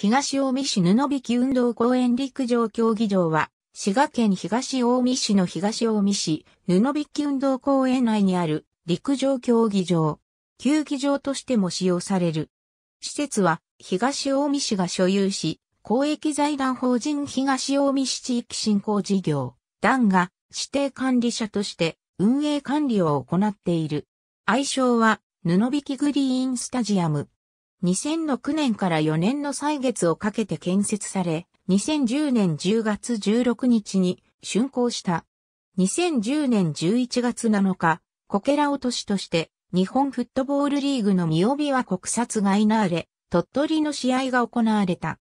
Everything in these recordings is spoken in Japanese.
東近江市布引運動公園陸上競技場は、滋賀県東近江市の東近江市布引運動公園内にある陸上競技場、球技場としても使用される。施設は東近江市が所有し、公益財団法人東近江市地域振興事業、団が指定管理者として運営管理を行っている。愛称は布引グリーンスタジアム。2006年から4年の歳月をかけて建設され、2010年10月16日に竣工した。2010年11月7日、こけら落としとして、日本フットボールリーグの三帯は国殺がいなーれ、鳥取の試合が行われた。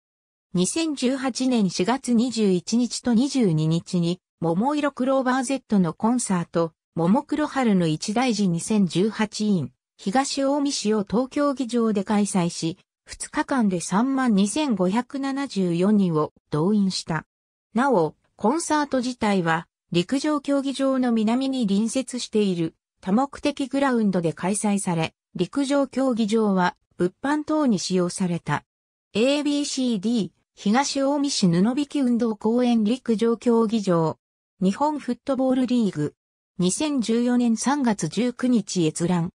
2018年4月21日と22日に、桃色クローバー Z のコンサート、桃黒春の一大事2018イン。東大見市を東京議場で開催し、2日間で32,574人を動員した。なお、コンサート自体は、陸上競技場の南に隣接している多目的グラウンドで開催され、陸上競技場は物販等に使用された。ABCD 東大見市布引運動公園陸上競技場日本フットボールリーグ2014年3月19日閲覧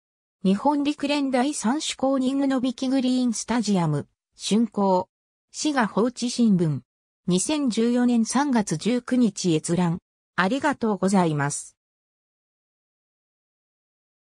日本陸連第三種公認のビキグリーンスタジアム、竣工。滋賀放置新聞。2014年3月19日閲覧。ありがとうございます。